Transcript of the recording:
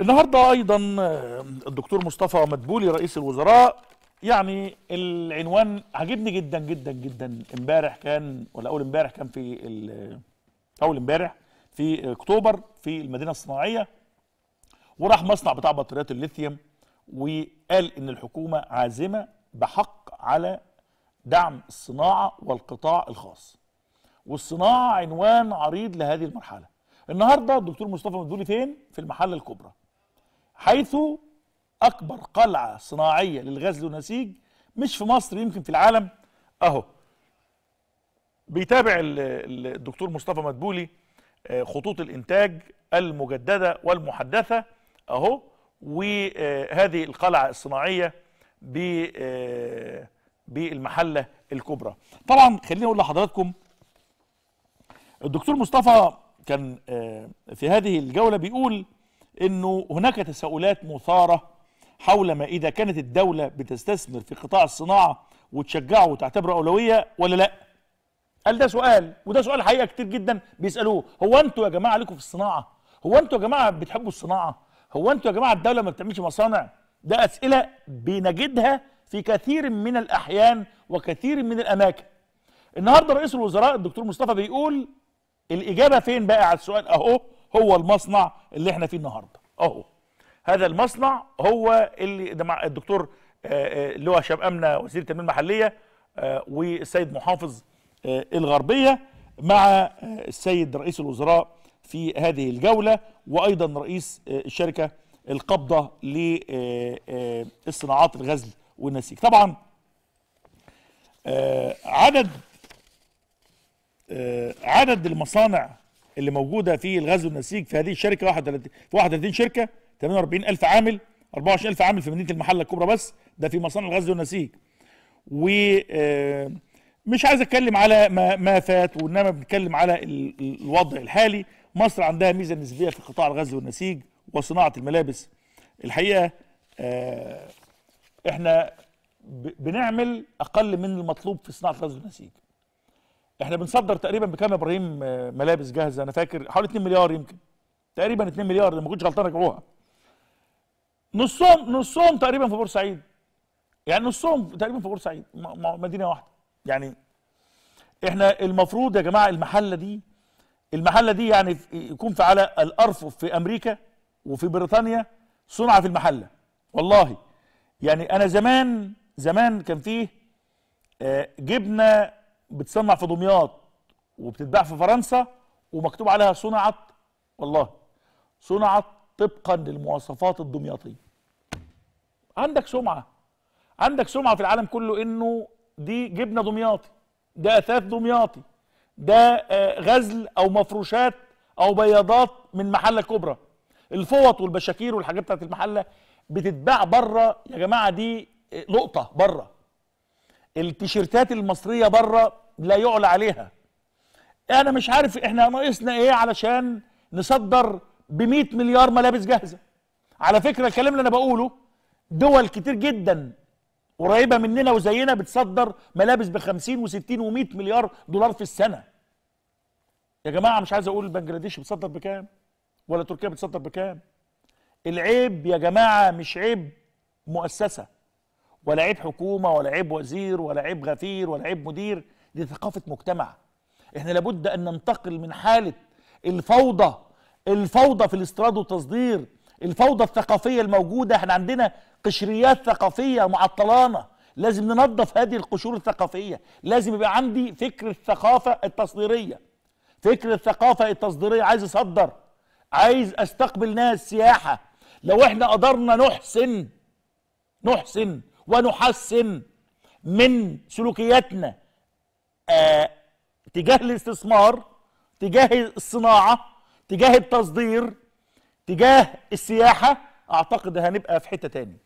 النهارده ايضا الدكتور مصطفى مدبولي رئيس الوزراء يعني العنوان عجبني جدا جدا جدا امبارح كان ولا اول امبارح كان في اول امبارح في اكتوبر في المدينه الصناعيه وراح مصنع بتاع بطاريات الليثيوم وقال ان الحكومه عازمه بحق على دعم الصناعه والقطاع الخاص والصناعه عنوان عريض لهذه المرحله النهارده الدكتور مصطفى مدبولي فين في المحله الكبرى حيث أكبر قلعة صناعية للغزل والنسيج مش في مصر يمكن في العالم أهو بيتابع الدكتور مصطفى مدبولي آه، خطوط الإنتاج المجددة والمحدثة أهو وهذه القلعة الصناعية آه، بالمحلة الكبرى طبعا خليني أقول لحضراتكم الدكتور مصطفى كان آه، في هذه الجولة بيقول انه هناك تساؤلات مثاره حول ما اذا كانت الدوله بتستثمر في قطاع الصناعه وتشجعه وتعتبره اولويه ولا لا قال ده سؤال وده سؤال حقيقه كتير جدا بيسالوه هو انتوا يا جماعه عليكم في الصناعه هو انتوا يا جماعه بتحبوا الصناعه هو انتوا يا جماعه الدوله ما بتعملش مصانع ده اسئله بنجدها في كثير من الاحيان وكثير من الاماكن النهارده رئيس الوزراء الدكتور مصطفى بيقول الاجابه فين بقى على السؤال اهو هو المصنع اللي احنا فيه النهارده اهو هذا المصنع هو اللي مع الدكتور آه، آه، اللي هو شاب امنه وزير التنميه المحليه آه، والسيد محافظ الغربيه مع السيد رئيس الوزراء في هذه الجوله وايضا رئيس الشركه القبضه للصناعات الغزل والنسيج طبعا عدد عدد المصانع اللي موجوده في الغزل والنسيج في هذه الشركه 31 في 31 شركه 48000 عامل 24000 عامل في مدينه المحله الكبرى بس ده في مصانع الغزل والنسيج و آه، مش عايز اتكلم على ما, ما فات وانما بنتكلم على الوضع الحالي مصر عندها ميزه نسبيه في قطاع الغزل والنسيج وصناعه الملابس الحقيقه آه، احنا بنعمل اقل من المطلوب في صناعه الغزل والنسيج احنا بنصدر تقريبا بكام يا ابراهيم آه، ملابس جاهزه انا فاكر حوالي 2 مليار يمكن تقريبا 2 مليار لما كنتش غلطان رجعوها نصهم نصهم تقريبا في بورسعيد يعني نصهم تقريبا في بورسعيد مدينه واحده يعني احنا المفروض يا جماعه المحله دي المحله دي يعني يكون في على الارفف في امريكا وفي بريطانيا صنع في المحله والله يعني انا زمان زمان كان فيه آه، جبنه بتصنع في دمياط وبتتباع في فرنسا ومكتوب عليها صنعت والله صنعت طبقا للمواصفات الدمياطيه عندك سمعه عندك سمعه في العالم كله انه دي جبنه دمياطي ده اثاث دمياطي ده آه، غزل او مفروشات او بياضات من محله كبرى الفوط والبشاكير والحاجات بتاعت المحله بتتباع بره يا جماعه دي لقطه آه، بره التيشيرتات المصريه بره لا يعلى عليها انا مش عارف احنا ناقصنا ايه علشان نصدر ب 100 مليار ملابس جاهزه على فكره الكلام اللي انا بقوله دول كتير جدا قريبه مننا وزينا بتصدر ملابس ب 50 و60 و100 مليار دولار في السنه يا جماعه مش عايز اقول بنجلاديش بتصدر بكام ولا تركيا بتصدر بكام العيب يا جماعه مش عيب مؤسسه ولا عيب حكومه ولا عيب وزير ولا عيب غفير ولا عيب مدير دي ثقافه مجتمع احنا لابد ان ننتقل من حاله الفوضى الفوضى في الاستيراد والتصدير الفوضى الثقافيه الموجوده احنا عندنا قشريات ثقافيه معطلانه لازم ننظف هذه القشور الثقافيه لازم يبقى عندي فكر الثقافه التصديريه فكر الثقافه التصديريه عايز اصدر عايز استقبل ناس سياحه لو احنا قدرنا نحسن نحسن ونحسن من سلوكياتنا آه، تجاه الاستثمار تجاه الصناعه تجاه التصدير تجاه السياحه اعتقد هنبقى في حته تاني